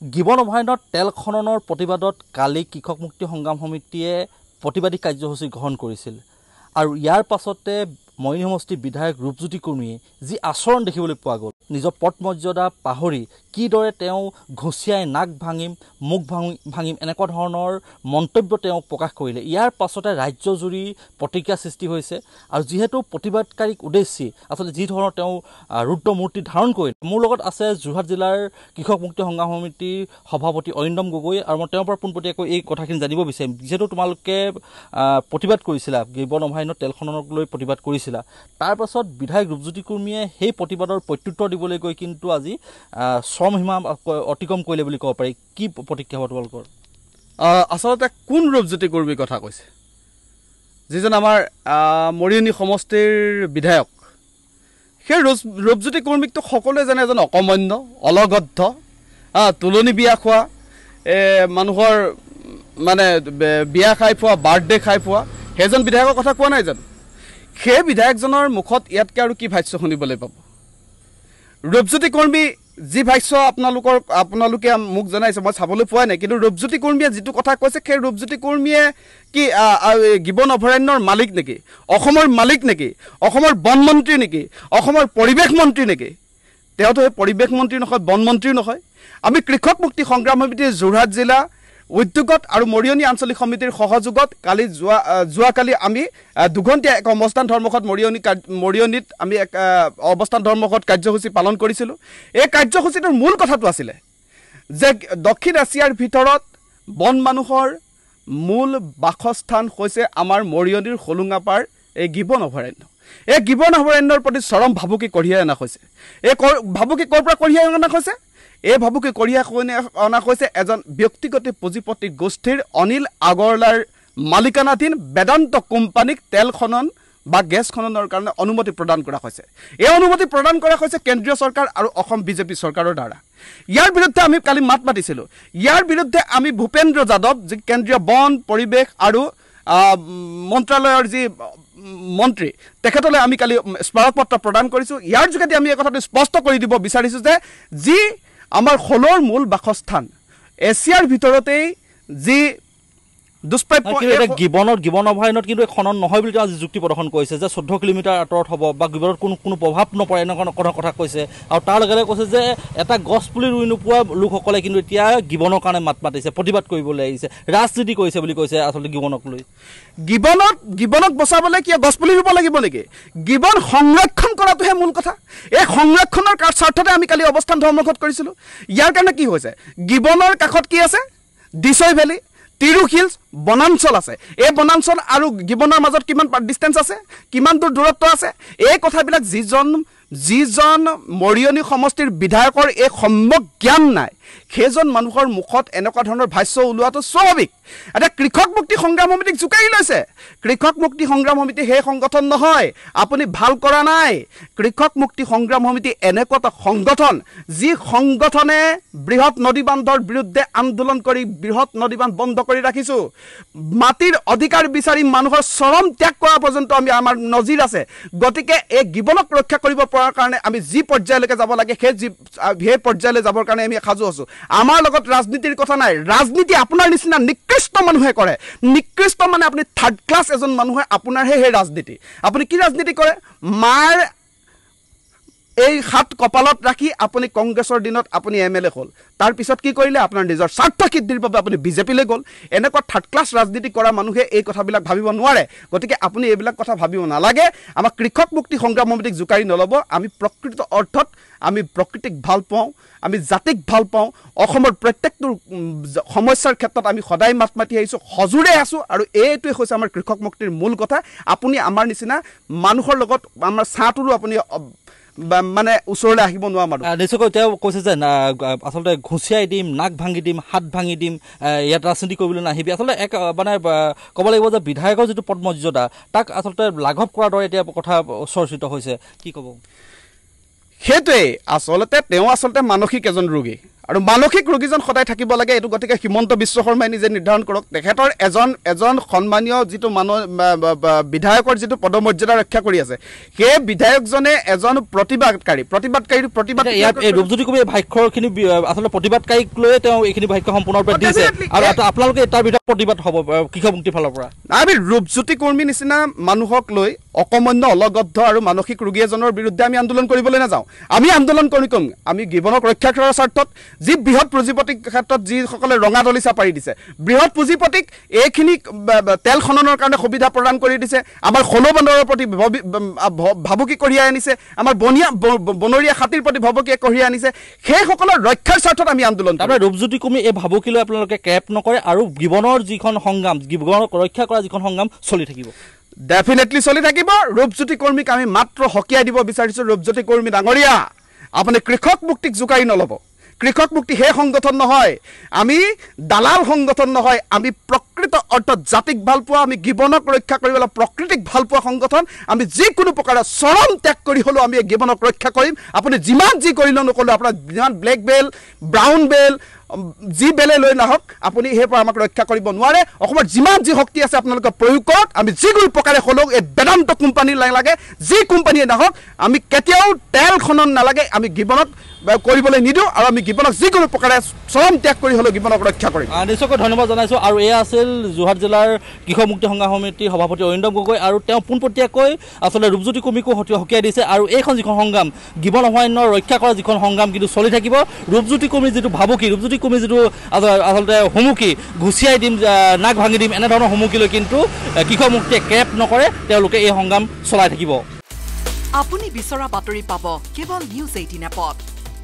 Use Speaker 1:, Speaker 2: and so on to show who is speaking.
Speaker 1: gibbon অভয়াৰণ্যত তেল খননৰ প্ৰতিবাদত কালি কৃষক মুক্তি সংগ্ৰাম সমিতিয়ে প্ৰতিবাদী কাৰ্যসূচী গ্ৰহণ কৰিছিল আৰু ইয়াৰ পাছতে মইনী সমষ্টি বিধায়ক ৰূপজ্যোতি কৰ্মীয়ে যি আচৰণ দেখিবলৈ পোৱা গ'ল নিজৰ পদমৰ্যদা পাহৰি কিদৰে তেওঁ ঘুচিয়াই নাক ভাঙিম মুখ ভাঙি ভাঙিম এনেকুৱা ধৰণৰ মন্তব্য তেওঁ প্ৰকাশ কৰিলে ইয়াৰ পাছতে ৰাজ্যজুৰি প্ৰতিক্ৰিয়া সৃষ্টি হৈছে আৰু যিহেতু প্ৰতিবাদকাৰীক উদ্দেশ্যে আচলতে যি ধৰণৰ তেওঁ ৰুদ্ৰমূৰ্তি ধাৰণ কৰিলে মোৰ লগত আছে যোৰহাট জিলাৰ কৃষক মুক্তি সংগ্ৰাম সমিতিৰ সভাপতি অৰিন্দম গগৈ আৰু মই তেওঁৰ পৰা পোনপটীয়াকৈ এই কথাখিনি জানিব বিচাৰিম যিহেতু তোমালোকে প্ৰতিবাদ কৰিছিলা গিব্ৰ নভাইনত তেলখননক লৈ প্ৰতিবাদ কৰিছিল কৰিছিলা পাছত বিধায়ক ৰূপজ্যোতি কুৰ্মীয়ে সেই প্ৰতিবাদৰ প্ৰত্যুত্তৰ দিবলৈ গৈ কিন্তু আজি শ্ৰম সীমা অতিক্ৰম কৰিলে
Speaker 2: বুলি ক'ব পাৰি কি প্ৰতিক্ৰিয়া হ'ব তোমালোকৰ আচলতে কোন ৰূপজ্যোতি কুৰ্মীৰ কথা কৈছে যিজন আমাৰ মৰিয়নী সমষ্টিৰ বিধায়ক সেই ৰূপ ৰূপজ্যোতি কুৰ্মীকটো সকলোৱে জানে এজন অকমন্য অলগদ্ধ তোলনি বিয়া খোৱা মানুহৰ মানে বিয়া খাই পোৱা বাৰ্থডে খাই পোৱা সেইজন বিধায়কৰ কথা কোৱা নাই জানো সেই বিধায়কজনৰ মুখত ইয়াতকৈ আৰু কি ভাষ্য শুনিবলৈ পাব ৰূপজ্যোতি কৰ্মী যি ভাষ্য আপোনালোকৰ আপোনালোকে মোক জনাইছে মই চাবলৈ পোৱা নাই কিন্তু ৰূপজ্যোতি কৰ্মীয়ে যিটো কথা কৈছে সেই ৰূপজ্যোতি কৰ্মীয়ে কি গীৱন অভয়াৰণ্যৰ মালিক নেকি অসমৰ মালিক নেকি অসমৰ বনমন্ত্ৰী নেকি অসমৰ পৰিৱেশ মন্ত্ৰী নেকি তেওঁতো সেই পৰিৱেশ মন্ত্ৰী নহয় বনমন্ত্ৰীও নহয় আমি কৃষক মুক্তি সংগ্ৰাম সমিতিৰ যোৰহাট জিলা উদ্যোগত আৰু মৰিয়নী আঞ্চলিক সমিতিৰ সহযোগত কালি যোৱা যোৱাকালি আমি দুঘণ্টীয়া এক অৱস্থান ধৰ্মঘট মৰিয়নি মৰিয়নিত আমি এক অৱস্থান ধৰ্মঘট কাৰ্যসূচী পালন কৰিছিলোঁ এই কাৰ্যসূচীটোৰ মূল কথাটো আছিলে যে দক্ষিণ এছিয়াৰ ভিতৰত বন মানুহৰ মূল বাসস্থান হৈছে আমাৰ মৰিয়নিৰ হোলোঙাপাৰ এই গিবন অভয়াৰণ্য এই গিবন অভয়াৰণ্যৰ প্ৰতি চৰম ভাবুকি কঢ়িয়াই অনা হৈছে এই ক ভাবুকি ক'ৰ পৰা কঢ়িয়াই অনা হৈছে এই ভাবুকি কঢ়িয়াই অনা হৈছে এজন ব্যক্তিগত পুঁজিপতি গোষ্ঠীৰ অনিল আগৰৱালাৰ মালিকানাধীন বেদান্ত কোম্পানীক তেল খনন বা গেছ খননৰ কাৰণে অনুমতি প্ৰদান কৰা হৈছে এই অনুমতি প্ৰদান কৰা হৈছে কেন্দ্ৰীয় চৰকাৰ আৰু অসম বিজেপি চৰকাৰৰ দ্বাৰা ইয়াৰ বিৰুদ্ধে আমি কালি মাত মাতিছিলোঁ ইয়াৰ বিৰুদ্ধে আমি ভূপেন্দ্ৰ যাদৱ যি কেন্দ্ৰীয় বন পৰিৱেশ আৰু মন্ত্ৰালয়ৰ যি মন্ত্ৰী তেখেতলৈ আমি কালি স্মাৰকপত্ৰ প্ৰদান কৰিছোঁ ইয়াৰ যোগেদি আমি এই কথাটো স্পষ্ট কৰি দিব বিচাৰিছোঁ যে যি আমাৰ হ'লৰ মূল বাসস্থান এছিয়াৰ ভিতৰতেই যি দুষ্প্ৰাপ্য গিবনত
Speaker 1: গিবন অভয়াৰণ্যত কিন্তু খনন নহয় বুলি তেওঁ আজি যুক্তি প্ৰদৰ্শন কৰিছে যে চৈধ্য কিলোমিটাৰ আঁতৰত হ'ব বা গিবনত কোনো কোনো প্ৰভাৱ নপৰে এনেকুৱা কথা কৈছে আৰু তাৰ লগে লগে কৈছে যে এটা গছপুলি ৰুই নোপোৱা লোকসকলে কিন্তু এতিয়া গিবনৰ কাৰণে মাত মাতিছে প্ৰতিবাদ কৰিবলৈ আহিছে ৰাজনীতি কৰিছে বুলি কৈছে আচলতে গিবনক লৈ
Speaker 2: গিবনত গিবনক বচাবলৈ কিয় গছপুলি ৰুব লাগিব নেকি গিবন সংৰক্ষণ কৰাটোহে মূল কথা এই সংৰক্ষণৰ স্বাৰ্থতে আমি কালি অৱস্থান ধৰ্মঘট কৰিছিলোঁ ইয়াৰ কাৰণে কি হৈছে গিবনৰ কাষত কি আছে দিছৈ ভেলী তিৰু হিলছ বনাঞ্চল আছে এই বনাঞ্চল আৰু গিবনৰ মাজত কিমান ডিষ্টেঞ্চ আছে কিমান দূৰ দূৰত্ব আছে এই কথাবিলাক যিজন যিজন মৰিয়নি সমষ্টিৰ বিধায়কৰ এই সম্যক জ্ঞান নাই সেইজন মানুহৰ মুখত এনেকুৱা ধৰণৰ ভাষ্য ওলোৱাটো স্বাভাৱিক এতিয়া কৃষক মুক্তি সংগ্ৰাম সমিতিক জোকাৰি লৈছে কৃষক মুক্তি সংগ্ৰাম সমিতি সেই সংগঠন নহয় আপুনি ভাল কৰা নাই কৃষক মুক্তি সংগ্ৰাম সমিতি এনেকুৱা এটা সংগঠন যি সংগঠনে বৃহৎ নদী বান্ধৰ বিৰুদ্ধে আন্দোলন কৰি বৃহৎ নদী বান্ধ বন্ধ কৰি ৰাখিছোঁ মাটিৰ অধিকাৰ বিচাৰি মানুহৰ চৰম ত্যাগ কৰা পৰ্যন্ত আমি আমাৰ নজিৰ আছে গতিকে এই গীৱনক ৰক্ষা কৰিব পৰাৰ কাৰণে আমি যি পৰ্যায়লৈকে যাব লাগে সেই যি সেই পৰ্যায়লৈ যাবৰ কাৰণে আমি সাজু আছোঁ আছো আমাৰ লগত ৰাজনীতিৰ কথা নাই ৰাজনীতি আপোনাৰ নিচিনা নিকৃষ্ট মানুহে কৰে নিকৃষ্ট মানে আপুনি থাৰ্ড ক্লাছ এজন মানুহে আপোনাৰহে সেই ৰাজনীতি আপুনি কি ৰাজনীতি কৰে মাৰ এই সাত কপালত ৰাখি আপুনি কংগ্ৰেছৰ দিনত আপুনি এম এল এ হ'ল তাৰপিছত কি কৰিলে আপোনাৰ নিজৰ স্বাৰ্থ সিদ্ধিৰ বাবে আপুনি বিজেপিলৈ গ'ল এনেকুৱা থাৰ্ড ক্লাছ ৰাজনীতি কৰা মানুহে এই কথাবিলাক ভাবিব নোৱাৰে গতিকে আপুনি এইবিলাক কথা ভাবিব নালাগে আমাক কৃষক মুক্তি সংগ্ৰাম সমিতিক জোকাৰি নল'ব আমি প্ৰকৃত অৰ্থত আমি প্ৰকৃতিক ভাল পাওঁ আমি জাতিক ভাল পাওঁ অসমৰ প্ৰত্যেকটো সমস্যাৰ ক্ষেত্ৰত আমি সদায় মাত মাতি আহিছোঁ সজোৰে আছোঁ আৰু এইটোৱে হৈছে আমাৰ কৃষক মুক্তিৰ মূল কথা আপুনি আমাৰ নিচিনা মানুহৰ লগত আমাৰ ছাঁটোৰো আপুনি মানে ওচৰলৈ আহিব নোৱাৰো নিশ্চয়কৈ তেওঁ কৈছে যে আচলতে ঘুচিয়াই দিম
Speaker 1: নাক ভাঙি দিম হাত ভাঙি দিম ইয়াত ৰাজনীতি কৰিবলৈ নাহিবি আচলতে এক মানে ক'ব লাগিব যে বিধায়কৰ যিটো পদমৰ্যদা তাক আচলতে লাঘৱ কৰাৰ দৰে এতিয়া কথা চৰ্চিত হৈছে কি ক'ব
Speaker 2: সেইটোৱেই আচলতে তেওঁ আচলতে মানসিক এজন ৰোগী আৰু মানসিক ৰোগীজন সদায় থাকিব লাগে এইটো গতিকে হিমন্ত বিশ্ব শৰ্মাই নিজে নিৰ্ধাৰণ কৰক তেখেতৰ এজন এজন সন্মানীয় যিটো মানুহ বিধায়কৰ যিটো পদমৰ্যাদা ৰক্ষা কৰি আছে সেই বিধায়কজনে এজন প্ৰতিবাদকাৰী প্ৰতিবাদকাৰী প্ৰতিবাদ ৰূপজ্যোতি কবি ভাক্যখিনি আচলতে প্ৰতিবাদকাৰীক লৈ
Speaker 1: তেওঁ এইখিনি ভাক্য সম্পূৰ্ণৰূপে দিছে আৰু আপোনালোকে তাৰ বিধায়ক প্ৰতিবাদ হ'ব কৃষক মুক্তিৰ ফালৰ
Speaker 2: পৰা আমি ৰূপজ্যোতি কৰ্মী নিচিনা মানুহক লৈ অকমন্য অলগদ্ধ আৰু মানসিক ৰোগী এজনৰ বিৰুদ্ধে আমি আন্দোলন কৰিবলৈ নাযাওঁ আমি আন্দোলন কৰি কম আমি জীৱনক ৰক্ষা কৰাৰ স্বাৰ্থত যি বৃহৎ পুঁজিপতিক ক্ষেত্ৰত যিসকলে ৰঙা দলিচা পাৰি দিছে বৃহৎ পুঁজিপতিক এইখিনি তেল খননৰ কাৰণে সুবিধা প্ৰদান কৰি দিছে আমাৰ সলো বন্দৰৰ প্ৰতি ভাবুকি কঢ়িয়াই আনিছে আমাৰ বনীয়া বনৰীয়া হাতীৰ প্ৰতি ভাবুকি কঢ়িয়াই আনিছে সেইসকলৰ ৰক্ষাৰ স্বাৰ্থত আমি আন্দোলন তাৰমানে ৰূপজ্যোতি
Speaker 1: কুমি এই ভাবুকি লৈ আপোনালোকে কেপ নকৰে আৰু জীৱনৰ যিখন সংগ্ৰাম জীৱনক ৰক্ষা কৰা যিখন সংগ্ৰাম
Speaker 2: চলি থাকিব ডেফিনেটলি চলি থাকিব ৰূপজ্যোতি কৰ্মীক আমি মাত্ৰ সকীয়াই দিব বিচাৰিছোঁ ৰূপজ্যোতি কৰ্মী ডাঙৰীয়া আপুনি কৃষক মুক্তিক জোকাৰি নল'ব কৃষক মুক্তি সেই সংগঠন নহয় আমি দালাল সংগঠন নহয় আমি প্ৰকৃত অৰ্থত জাতিক ভাল পোৱা আমি জীৱনক ৰক্ষা কৰিবলৈ প্ৰকৃতিক ভাল পোৱা সংগঠন আমি যিকোনো প্ৰকাৰে চৰম ত্যাগ কৰি হ'লেও আমি জীৱনক ৰক্ষা কৰিম আপুনি যিমান যি কৰিলেও নকৰিলেও আপোনাৰ যিমান ব্লেক বেল ব্ৰাউন বেল যি বেলে লৈ নাহক আপুনি সেই পৰা আমাক ৰক্ষা কৰিব নোৱাৰে অসমৰ যিমান যি শক্তি আছে আপোনালোকে প্ৰয়োগ কৰক আমি যিকোনো প্ৰকাৰে হ'লেও এই বেদান্ত কোম্পানী নালাগে যি কোম্পানীয়ে নাহক আমি কেতিয়াও তেল খনন নালাগে আমি জীৱনত কৰিবলৈ নিদিওঁ আৰু আমি গীপনক যিকোনো প্ৰকাৰে চৰম
Speaker 1: ত্যাগ কৰি হ'লেও গীপনক ৰক্ষা কৰিম নিশ্চয়কৈ ধন্যবাদ জনাইছোঁ আৰু এয়া আছিল যোৰহাট জিলাৰ কৃষক মুক্তি সংগ্ৰাম সমিতিৰ সভাপতি অৰিন্দম গগৈ আৰু তেওঁ পোনপটীয়াকৈ আচলতে ৰূপজ্যোতি কুমিকো সকীয়াই দিছে আৰু এইখন যিখন সংগ্ৰাম গীৱন অভয়াৰণ্য ৰক্ষা কৰা যিখন সংগ্ৰাম কিন্তু চলি থাকিব ৰূপজ্যোতি কুমিৰ যিটো ভাবুকি ৰূপজ্যোতি কুমিৰ যিটো আচলতে সুমুখি ঘুচিয়াই দিম নাক ভাঙি দিম এনেধৰণৰ সুমুখিলৈ কিন্তু কৃষক মুক্তিয়ে কেপ নকৰে তেওঁলোকে এই সংগ্ৰাম চলাই থাকিব আপুনি বিচৰা বাতৰি পাব কেৱল নিউজ এইটিন এপত